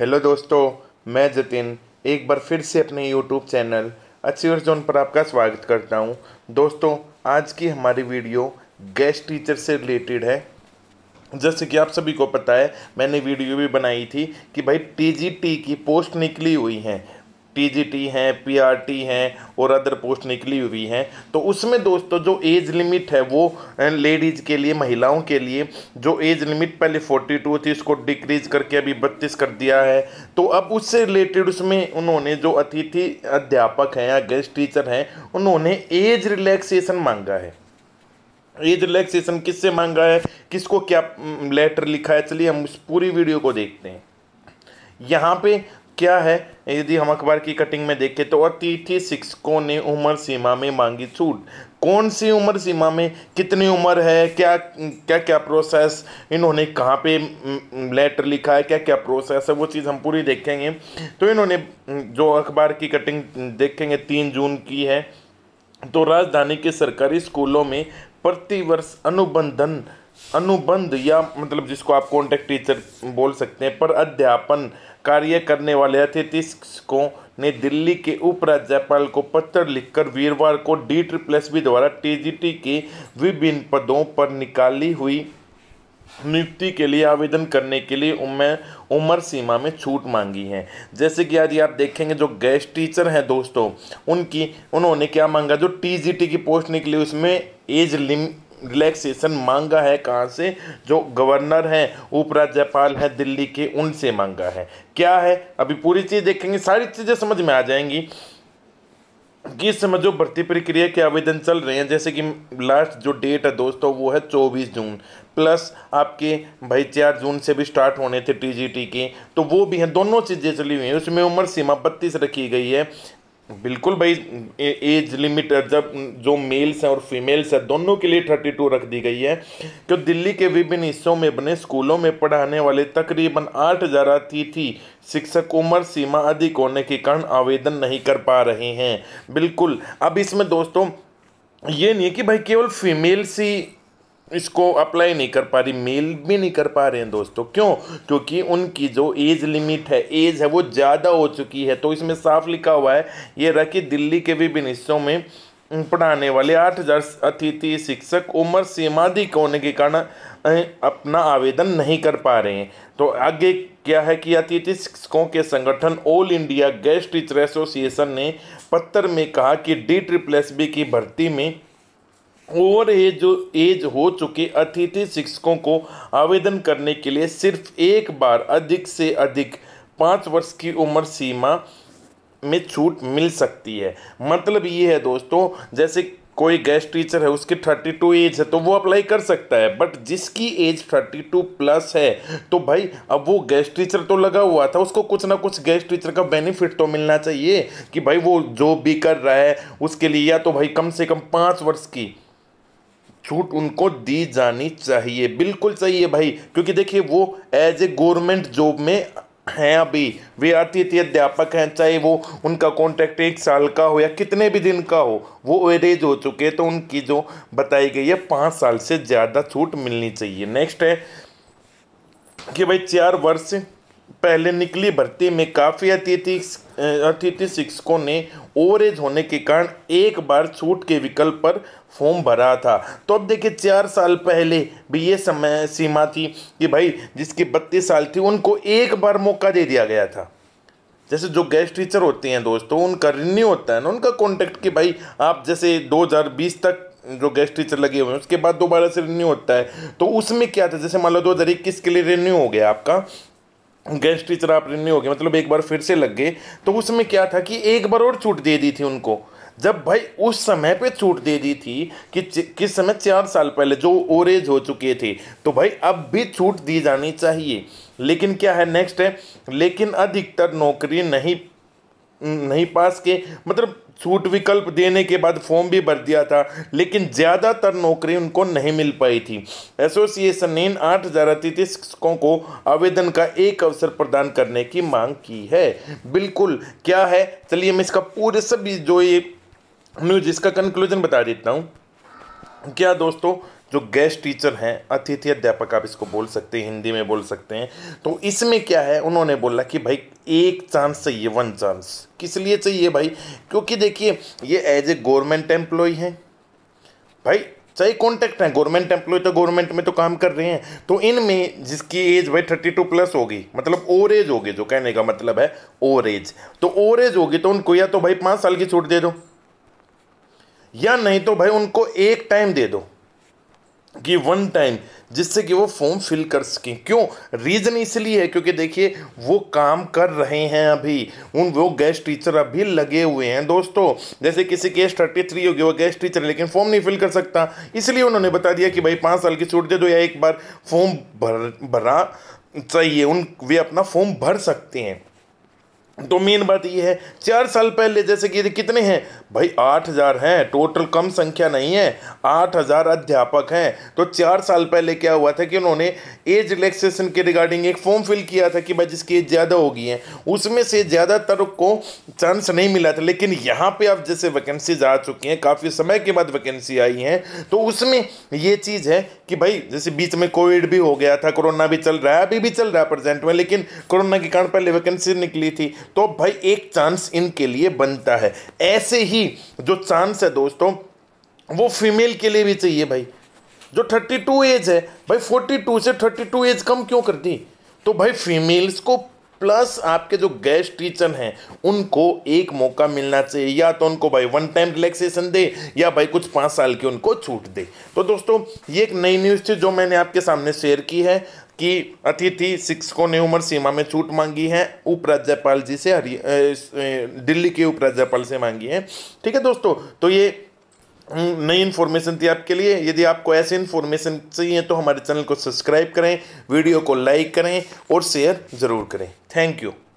hello दोस्तों मैं जतिन एक बार फिर से अपने यूट्यूब चैनल अचीवर जोन पर आपका स्वागत करता हूं दोस्तों आज की हमारी वीडियो गेस्ट टीचर से रिलेटेड है जैसे कि आप सभी को पता है मैंने वीडियो भी बनाई थी कि भाई टीजीटी की पोस्ट निकली हुई हैं टीजीटी हैं पीआरटी हैं और अदर पोस्ट निकली हुई हैं तो उसमें दोस्तों जो एज लिमिट है वो लेडीज़ के लिए महिलाओं के लिए जो एज लिमिट पहले 42 थी उसको डिक्रीज करके अभी 32 कर दिया है तो अब उससे रिलेटेड उसमें उन्होंने जो अतिथि अध्यापक हैं या गेस्ट टीचर हैं उन्होंने एज रिलैक्सेशन मांगा है एज रिलैक्सेशन किससे मांगा है किसको क्या लेटर लिखा है चलिए हम उस पूरी वीडियो को देखते हैं यहाँ पे क्या है यदि हम अखबार की कटिंग में देखें तो अतिथि शिक्षकों ने उम्र सीमा में मांगी छूट कौन सी उम्र सीमा में कितनी उम्र है क्या क्या क्या प्रोसेस इन्होंने कहाँ पे लेटर लिखा है क्या क्या प्रोसेस है वो चीज़ हम पूरी देखेंगे तो इन्होंने जो अखबार की कटिंग देखेंगे तीन जून की है तो राजधानी के सरकारी स्कूलों में प्रतिवर्ष अनुबंधन अनुबंध या मतलब जिसको आप कॉन्टैक्ट टीचर बोल सकते हैं पर अध्यापन कार्य करने वाले अतिथिकों ने दिल्ली के उपराज्यपाल को पत्र लिखकर वीरवार को डी ट्रिपल एस बी द्वारा टीजीटी के विभिन्न पदों पर निकाली हुई नियुक्ति के लिए आवेदन करने के लिए उम्र उम्र सीमा में छूट मांगी है जैसे कि आज आप देखेंगे जो गेस्ट टीचर हैं दोस्तों उनकी उन्होंने क्या मांगा जो टीजीटी की पोस्ट निकली उसमें एज लिम रिलैक्सेशन मांगा है कहाँ से जो गवर्नर हैं उपराज्यपाल हैं दिल्ली के उनसे मांगा है क्या है अभी पूरी चीज़ देखेंगे सारी चीज़ें समझ में आ जाएंगी कि जो भर्ती प्रक्रिया के आवेदन चल रहे हैं जैसे कि लास्ट जो डेट है दोस्तों वो है चौबीस जून प्लस आपके भाई चार जून से भी स्टार्ट होने थे टीजीटी के तो वो भी हैं दोनों चीज़ें चली हुई हैं उसमें उम्र सीमा बत्तीस रखी गई है बिल्कुल भाई एज लिमिट जब जो मेल्स हैं और फीमेल्स हैं दोनों के लिए थर्टी टू रख दी गई है जो दिल्ली के विभिन्न हिस्सों में बने स्कूलों में पढ़ाने वाले तकरीबन आठ हज़ार अतिथि शिक्षक उम्र सीमा अधिक होने के कारण आवेदन नहीं कर पा रहे हैं बिल्कुल अब इसमें दोस्तों ये नहीं कि भाई केवल फीमेल्स ही इसको अप्लाई नहीं कर पा रही मेल भी नहीं कर पा रहे हैं दोस्तों क्यों क्योंकि उनकी जो एज लिमिट है एज है वो ज़्यादा हो चुकी है तो इसमें साफ लिखा हुआ है ये रहा कि दिल्ली के विभिन्न हिस्सों में पढ़ाने वाले आठ हजार अतिथि शिक्षक उम्र सीमाधिक होने के कारण अपना आवेदन नहीं कर पा रहे हैं तो आगे क्या है कि अतिथि शिक्षकों के संगठन all India guest teacher association ने पत्र में कहा कि डी ट्रिपल एस बी की भर्ती में ओवर एज एज हो चुके अतिथि शिक्षकों को आवेदन करने के लिए सिर्फ एक बार अधिक से अधिक पाँच वर्ष की उम्र सीमा में छूट मिल सकती है मतलब ये है दोस्तों जैसे कोई गेस्ट टीचर है उसकी थर्टी टू एज है तो वो अप्लाई कर सकता है बट जिसकी एज थर्टी टू प्लस है तो भाई अब वो गेस्ट टीचर तो लगा हुआ था उसको कुछ ना कुछ गेस्ट टीचर का बेनिफिट तो मिलना चाहिए कि भाई वो जॉब भी कर रहा है उसके लिए या तो भाई कम से कम पाँच वर्ष की छूट उनको दी जानी चाहिए बिल्कुल सही है भाई क्योंकि देखिए वो एज ए गवर्नमेंट जॉब में हैं अभी वे अतिथि अध्यापक हैं चाहे वो उनका कॉन्ट्रैक्ट एक साल का हो या कितने भी दिन का हो वो एरेज हो चुके हैं तो उनकी जो बताई गई है पाँच साल से ज़्यादा छूट मिलनी चाहिए नेक्स्ट है कि भाई चार वर्ष पहले निकली भर्ती में काफ़ी अतिथि अतिथि शिक्षकों ने ओवर एज होने के कारण एक बार छूट के विकल्प पर फॉर्म भरा था तो अब देखिए चार साल पहले भी ये समय सीमा थी कि भाई जिसकी बत्तीस साल थी उनको एक बार मौका दे दिया गया था जैसे जो गेस्ट टीचर होते हैं दोस्तों उनका रिन्यू होता है ना उनका कॉन्टैक्ट कि भाई आप जैसे 2020 तक जो गेस्ट टीचर लगे हुए हैं उसके बाद दोबारा से रिन्यू होता है तो उसमें क्या था जैसे मान लो दो हज़ार इक्कीस के लिए रिन्यू हो गया आपका गैस टीचर आप रिन्यू हो गए मतलब एक बार फिर से लग गए तो उसमें क्या था कि एक बार और छूट दे दी थी उनको जब भाई उस समय पे छूट दे दी थी कि किस समय चार साल पहले जो ओर एज हो चुके थे तो भाई अब भी छूट दी जानी चाहिए लेकिन क्या है नेक्स्ट है लेकिन अधिकतर नौकरी नहीं नहीं पास के मतलब छूट विकल्प देने के बाद फॉर्म भी भर दिया था लेकिन ज़्यादातर नौकरी उनको नहीं मिल पाई थी एसोसिएशन ने इन आठ हज़ार अतिथि शिक्षकों को आवेदन का एक अवसर प्रदान करने की मांग की है बिल्कुल क्या है चलिए मैं इसका पूरे सभी जो ये न्यूज इसका कंक्लूजन बता देता हूँ क्या दोस्तों जो गेस्ट टीचर हैं अतिथि अध्यापक आप इसको बोल सकते हैं हिंदी में बोल सकते हैं तो इसमें क्या है उन्होंने बोला कि भाई एक चांस चाहिए वन चांस किस लिए चाहिए भाई क्योंकि देखिए ये एज ए गवर्नमेंट एम्प्लॉय हैं भाई सही कॉन्टैक्ट हैं गवर्नमेंट एम्प्लॉय तो गवर्नमेंट में तो काम कर रहे हैं तो इनमें जिसकी एज भाई थर्टी टू प्लस होगी मतलब ओवर एज होगी जो कहने का मतलब है ओवर एज तो ओवर एज होगी तो उनको या तो भाई पाँच साल की छूट दे दो या नहीं तो भाई उनको एक टाइम दे दो कि वन टाइम जिससे कि वो फॉर्म फिल कर सकें क्यों रीज़न इसलिए है क्योंकि देखिए वो काम कर रहे हैं अभी उन वो गेस्ट टीचर अभी लगे हुए हैं दोस्तों जैसे किसी के एज थर्टी थ्री होगी वो गेस्ट टीचर लेकिन फॉर्म नहीं फिल कर सकता इसलिए उन्होंने बता दिया कि भाई पाँच साल की छूट दे दो या एक बार फॉर्म भर भरा चाहिए उन वे अपना फॉर्म भर सकते हैं तो मेन बात ये है चार साल पहले जैसे कि कितने हैं भाई आठ हज़ार हैं टोटल कम संख्या नहीं है आठ हज़ार अध्यापक हैं तो चार साल पहले क्या हुआ था कि उन्होंने एज रिलैक्सेशन के रिगार्डिंग एक फॉर्म फिल किया था कि भाई जिसकी एज ज़्यादा होगी है उसमें से ज़्यादातर को चांस नहीं मिला था लेकिन यहाँ पर अब जैसे वैकेंसीज आ चुकी हैं काफ़ी समय के बाद वैकेंसी आई हैं तो उसमें ये चीज़ है कि भाई जैसे बीच में कोविड भी हो गया था कोरोना भी चल रहा है अभी भी चल रहा है प्रजेंट में लेकिन कोरोना के कारण पहले वैकेंसी निकली थी तो भाई एक चांस इनके लिए बनता है ऐसे ही जो चांस है दोस्तों वो फीमेल के लिए भी चाहिए भाई जो 32 एज है भाई 42 से 32 एज कम क्यों कर दी तो भाई फीमेल्स को प्लस आपके जो गेस्ट टीचर हैं उनको एक मौका मिलना चाहिए या तो उनको भाई वन टाइम रिलैक्सेशन दे या भाई कुछ पाँच साल की उनको छूट दे तो दोस्तों ये एक नई न्यूज़ थी जो मैंने आपके सामने शेयर की है कि अतिथि शिक्षकों ने उम्र सीमा में छूट मांगी है उपराज्यपाल जी से हरी दिल्ली के उपराज्यपाल से मांगी है ठीक है दोस्तों तो ये नई इन्फॉर्मेशन थी आपके लिए यदि आपको ऐसी इन्फॉर्मेशन चाहिए तो हमारे चैनल को सब्सक्राइब करें वीडियो को लाइक करें और शेयर ज़रूर करें थैंक यू